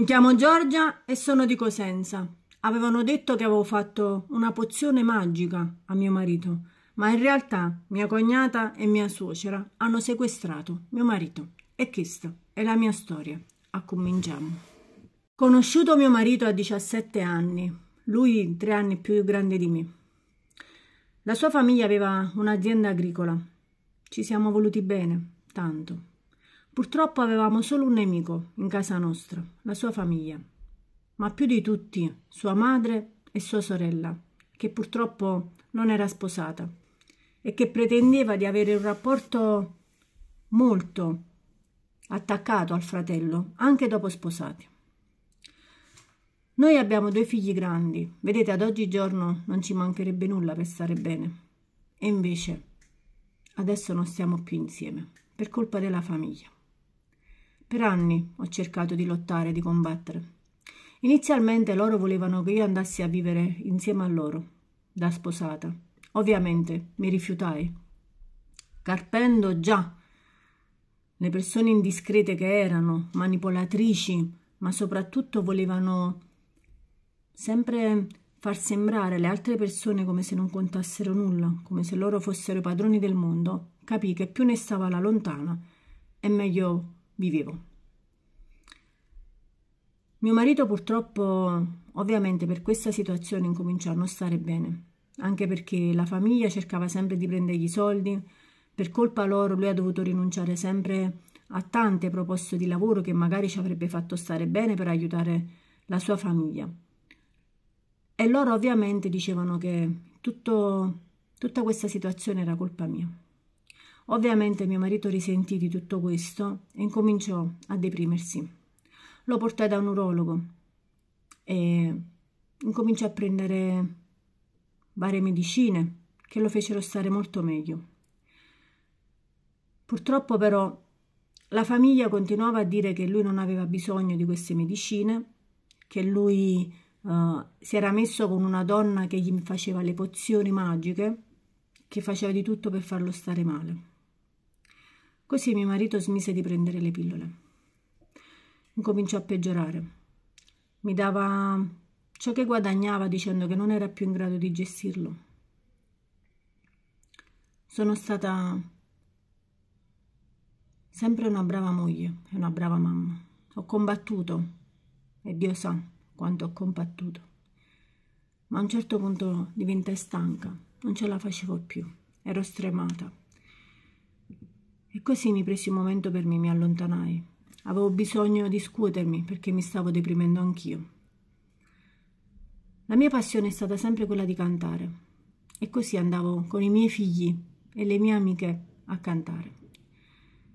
Mi chiamo Giorgia e sono di Cosenza. Avevano detto che avevo fatto una pozione magica a mio marito, ma in realtà mia cognata e mia suocera hanno sequestrato mio marito. E questa è la mia storia. Accominciamo. Conosciuto mio marito a 17 anni, lui tre anni più grande di me. La sua famiglia aveva un'azienda agricola. Ci siamo voluti bene, tanto. Purtroppo avevamo solo un nemico in casa nostra, la sua famiglia, ma più di tutti sua madre e sua sorella, che purtroppo non era sposata e che pretendeva di avere un rapporto molto attaccato al fratello, anche dopo sposati. Noi abbiamo due figli grandi, vedete ad oggigiorno non ci mancherebbe nulla per stare bene, e invece adesso non stiamo più insieme, per colpa della famiglia. Per anni ho cercato di lottare, di combattere. Inizialmente loro volevano che io andassi a vivere insieme a loro, da sposata. Ovviamente mi rifiutai, carpendo già le persone indiscrete che erano, manipolatrici, ma soprattutto volevano sempre far sembrare le altre persone come se non contassero nulla, come se loro fossero i padroni del mondo, capì che più ne stava la lontana e meglio vivevo. Mio marito purtroppo, ovviamente per questa situazione, incominciò a non stare bene, anche perché la famiglia cercava sempre di prendergli i soldi, per colpa loro lui ha dovuto rinunciare sempre a tante proposte di lavoro che magari ci avrebbe fatto stare bene per aiutare la sua famiglia. E loro ovviamente dicevano che tutto, tutta questa situazione era colpa mia. Ovviamente mio marito risentì di tutto questo e incominciò a deprimersi. Lo portai da un urologo e incominciò a prendere varie medicine che lo fecero stare molto meglio. Purtroppo però la famiglia continuava a dire che lui non aveva bisogno di queste medicine, che lui uh, si era messo con una donna che gli faceva le pozioni magiche, che faceva di tutto per farlo stare male. Così mio marito smise di prendere le pillole. Incominciò a peggiorare. Mi dava ciò che guadagnava dicendo che non era più in grado di gestirlo. Sono stata sempre una brava moglie e una brava mamma. Ho combattuto e Dio sa quanto ho combattuto. Ma a un certo punto diventai stanca, non ce la facevo più, ero stremata. E così mi presi un momento per me e mi allontanai. Avevo bisogno di scuotermi perché mi stavo deprimendo anch'io. La mia passione è stata sempre quella di cantare. E così andavo con i miei figli e le mie amiche a cantare.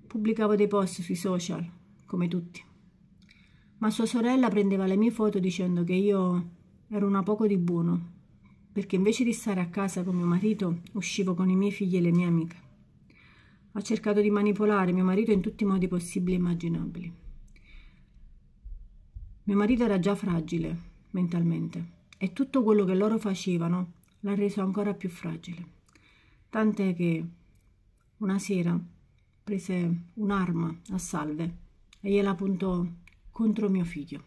Pubblicavo dei post sui social, come tutti. Ma sua sorella prendeva le mie foto dicendo che io ero una poco di buono, perché invece di stare a casa con mio marito uscivo con i miei figli e le mie amiche. Ha cercato di manipolare mio marito in tutti i modi possibili e immaginabili. Mio marito era già fragile mentalmente e tutto quello che loro facevano l'ha reso ancora più fragile. Tant'è che una sera prese un'arma a salve e gliela puntò contro mio figlio.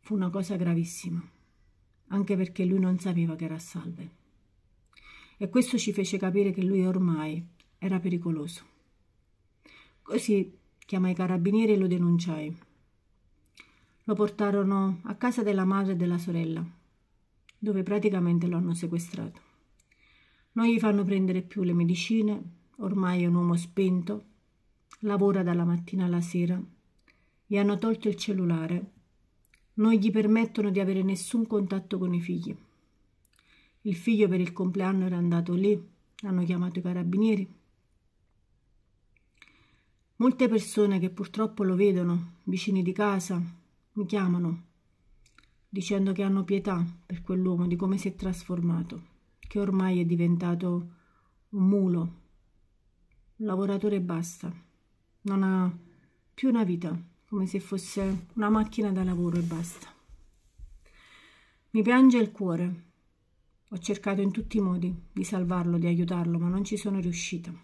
Fu una cosa gravissima, anche perché lui non sapeva che era a salve e questo ci fece capire che lui ormai era pericoloso. Così chiamai i carabinieri e lo denunciai. Lo portarono a casa della madre e della sorella, dove praticamente lo hanno sequestrato. Non gli fanno prendere più le medicine, ormai è un uomo spento, lavora dalla mattina alla sera, gli hanno tolto il cellulare, non gli permettono di avere nessun contatto con i figli. Il figlio per il compleanno era andato lì, hanno chiamato i carabinieri. Molte persone che purtroppo lo vedono, vicini di casa, mi chiamano dicendo che hanno pietà per quell'uomo, di come si è trasformato, che ormai è diventato un mulo, un lavoratore e basta. Non ha più una vita, come se fosse una macchina da lavoro e basta. Mi piange il cuore ho cercato in tutti i modi di salvarlo, di aiutarlo, ma non ci sono riuscita.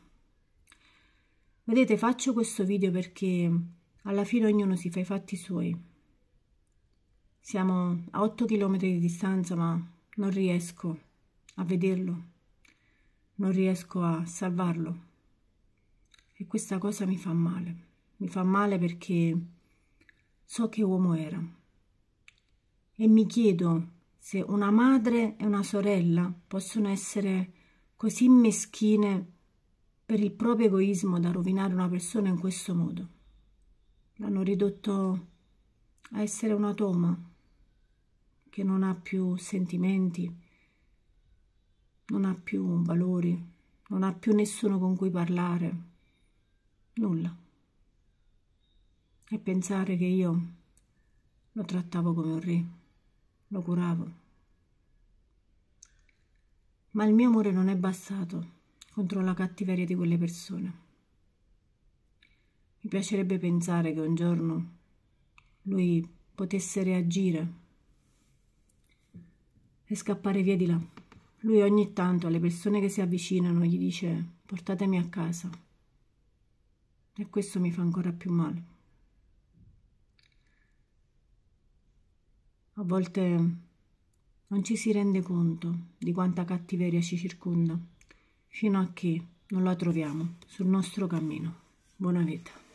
Vedete, faccio questo video perché alla fine ognuno si fa i fatti suoi. Siamo a 8 km di distanza, ma non riesco a vederlo, non riesco a salvarlo. E questa cosa mi fa male. Mi fa male perché so che uomo era. E mi chiedo se una madre e una sorella possono essere così meschine per il proprio egoismo da rovinare una persona in questo modo. L'hanno ridotto a essere un automa che non ha più sentimenti, non ha più valori, non ha più nessuno con cui parlare, nulla. E pensare che io lo trattavo come un re lo curavo. Ma il mio amore non è bastato contro la cattiveria di quelle persone. Mi piacerebbe pensare che un giorno lui potesse reagire e scappare via di là. Lui ogni tanto alle persone che si avvicinano gli dice portatemi a casa. E questo mi fa ancora più male. A volte non ci si rende conto di quanta cattiveria ci circonda, fino a che non la troviamo sul nostro cammino. Buona vita.